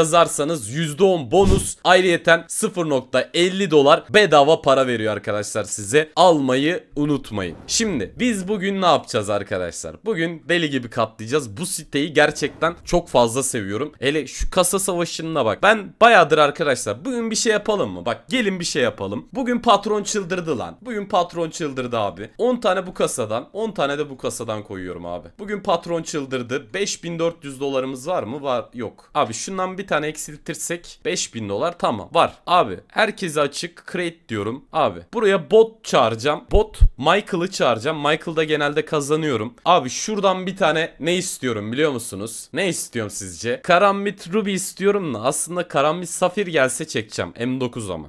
yazarsanız %10 bonus. Ayrıyeten 0.50 dolar bedava para veriyor arkadaşlar size. Almayı unutmayın. Şimdi biz bugün ne yapacağız arkadaşlar? Bugün deli gibi katlayacağız. Bu siteyi gerçekten çok fazla seviyorum. Hele şu kasa savaşına bak. Ben bayağıdır arkadaşlar bugün bir şey yapalım mı? Bak gelin bir şey yapalım. Bugün patron çıldırdı lan. Bugün patron çıldırdı abi. 10 tane bu kasadan 10 tane de bu kasadan koyuyorum abi. Bugün patron çıldırdı. 5400 dolarımız var mı? Var. Yok. Abi şundan bir tane eksiltirsek 5000 dolar tamam var. Abi herkese açık create diyorum. Abi buraya bot çağıracağım. Bot Michael'ı çağıracağım. Michael'da genelde kazanıyorum. Abi şuradan bir tane ne istiyorum biliyor musunuz? Ne istiyorum sizce? Karambit Ruby istiyorum da aslında Karambit Safir gelse çekeceğim. M9 ama.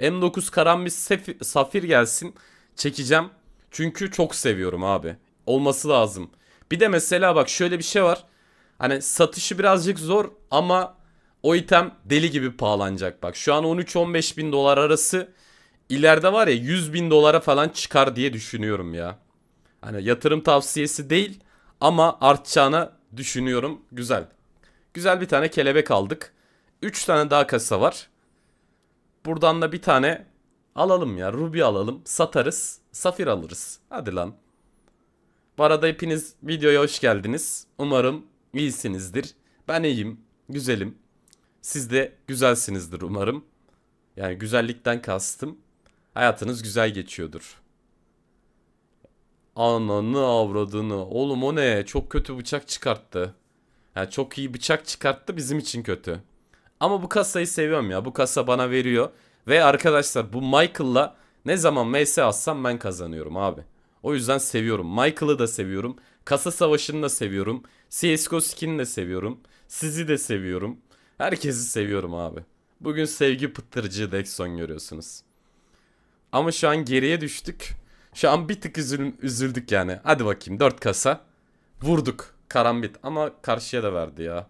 M9 Karambit Safir gelsin çekeceğim. Çünkü çok seviyorum abi. Olması lazım. Bir de mesela bak şöyle bir şey var. Hani satışı birazcık zor ama o item deli gibi pahalanacak bak. Şu an 13-15 bin dolar arası. İleride var ya 100 bin dolara falan çıkar diye düşünüyorum ya. Hani yatırım tavsiyesi değil ama artacağını düşünüyorum. Güzel. Güzel bir tane kelebek aldık. 3 tane daha kasa var. Buradan da bir tane alalım ya. Ruby alalım. Satarız. Safir alırız. Hadi lan. Bu arada hepiniz videoya hoş geldiniz. Umarım iyisinizdir. Ben iyiyim. Güzelim. Siz de güzelsinizdir umarım. Yani güzellikten kastım. Hayatınız güzel geçiyordur. Ananı avradını. Oğlum o ne? Çok kötü bıçak çıkarttı. Yani çok iyi bıçak çıkarttı bizim için kötü. Ama bu kasayı seviyorum ya. Bu kasa bana veriyor. Ve arkadaşlar bu Michael'la ne zaman MS atsam ben kazanıyorum abi. O yüzden seviyorum. Michael'ı da seviyorum. Kasa savaşını da seviyorum. CSGO skin'i de seviyorum. Sizi de seviyorum. Herkesi seviyorum abi. Bugün sevgi pıttırıcı Dexon görüyorsunuz. Ama şu an geriye düştük. Şu an bir tık üzül üzüldük yani. Hadi bakayım 4 kasa. Vurduk. Karambit ama karşıya da verdi ya.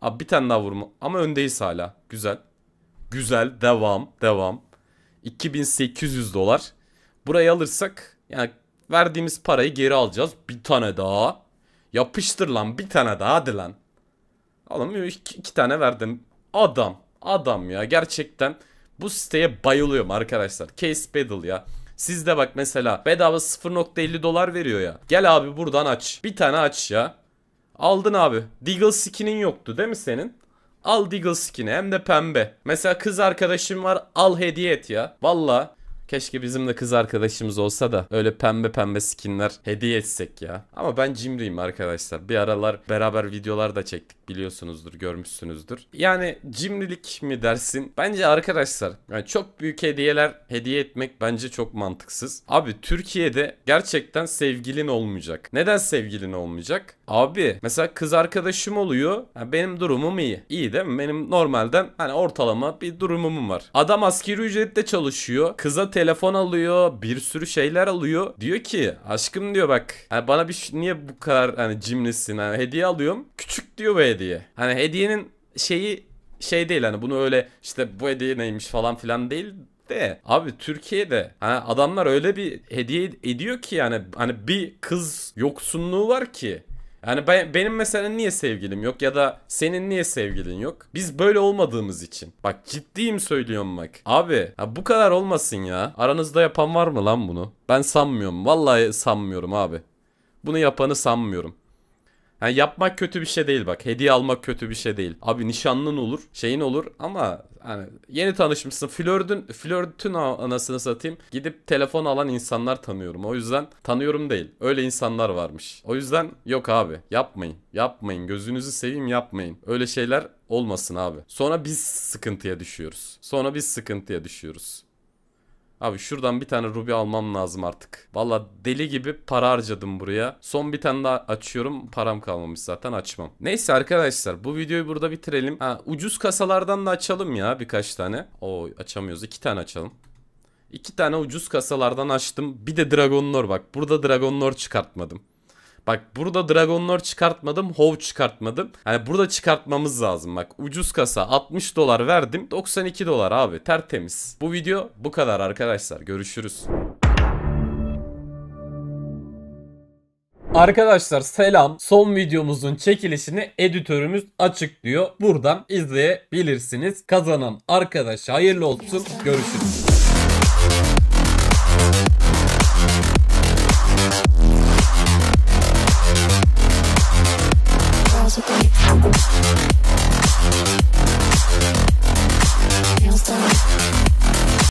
Abi bir tane daha vurma. Ama öndeyiz hala. Güzel. Güzel. Devam. Devam. 2800 dolar. Burayı alırsak yani verdiğimiz parayı geri alacağız. Bir tane daha. Yapıştır lan bir tane daha hadi lan. Alamıyor. İki, iki tane verdim. Adam. Adam ya. Gerçekten bu siteye bayılıyorum arkadaşlar. Case Battle ya. Siz de bak mesela bedava 0.50 dolar veriyor ya. Gel abi buradan aç. Bir tane aç ya. Aldın abi. Deagle skinin yoktu değil mi senin? Al Deagle skin'i hem de pembe. Mesela kız arkadaşım var al hediye et ya. Valla Keşke bizim de kız arkadaşımız olsa da öyle pembe pembe skinler hediye etsek ya. Ama ben cimriyim arkadaşlar. Bir aralar beraber videolar da çektik biliyorsunuzdur, görmüşsünüzdür. Yani cimrilik mi dersin? Bence arkadaşlar yani çok büyük hediyeler hediye etmek bence çok mantıksız. Abi Türkiye'de gerçekten sevgilin olmayacak. Neden sevgilin olmayacak? Abi mesela kız arkadaşım oluyor. Yani benim durumum iyi. İyi değil mi? Benim normalden hani ortalama bir durumum var. Adam askeri ücretle çalışıyor. Kıza te telefon alıyor, bir sürü şeyler alıyor. Diyor ki aşkım diyor bak hani bana bir niye bu kadar hani cimrisin hani hediye alıyorum. Küçük diyor bu hediye. Hani hediyenin şeyi şey değil hani bunu öyle işte bu hediye neymiş falan filan değil de abi Türkiye'de hani adamlar öyle bir hediye ediyor ki yani hani bir kız yoksunluğu var ki yani ben, benim mesela niye sevgilim yok ya da senin niye sevgilin yok? Biz böyle olmadığımız için. Bak ciddiyim söylüyorum bak. Abi ya bu kadar olmasın ya. Aranızda yapan var mı lan bunu? Ben sanmıyorum. Vallahi sanmıyorum abi. Bunu yapanı sanmıyorum. Ha, yapmak kötü bir şey değil bak. Hediye almak kötü bir şey değil. Abi nişanlın olur, şeyin olur ama hani yeni tanışmışsın. Flörtün, flörtün anasını satayım. Gidip telefon alan insanlar tanıyorum. O yüzden tanıyorum değil. Öyle insanlar varmış. O yüzden yok abi yapmayın. Yapmayın. Gözünüzü seveyim yapmayın. Öyle şeyler olmasın abi. Sonra biz sıkıntıya düşüyoruz. Sonra biz sıkıntıya düşüyoruz. Abi şuradan bir tane ruby almam lazım artık. Valla deli gibi para harcadım buraya. Son bir tane daha açıyorum. Param kalmamış zaten açmam. Neyse arkadaşlar bu videoyu burada bitirelim. Ha, ucuz kasalardan da açalım ya birkaç tane. Oo açamıyoruz. iki tane açalım. İki tane ucuz kasalardan açtım. Bir de Dragon Lore bak. Burada Dragon Lore çıkartmadım. Bak burada Dragon Lord çıkartmadım. Hov çıkartmadım. Hani burada çıkartmamız lazım. Bak ucuz kasa 60 dolar verdim. 92 dolar abi tertemiz. Bu video bu kadar arkadaşlar. Görüşürüz. Arkadaşlar selam. Son videomuzun çekilişini editörümüz açıklıyor. Buradan izleyebilirsiniz. Kazanan arkadaş hayırlı olsun. Görüşürüz.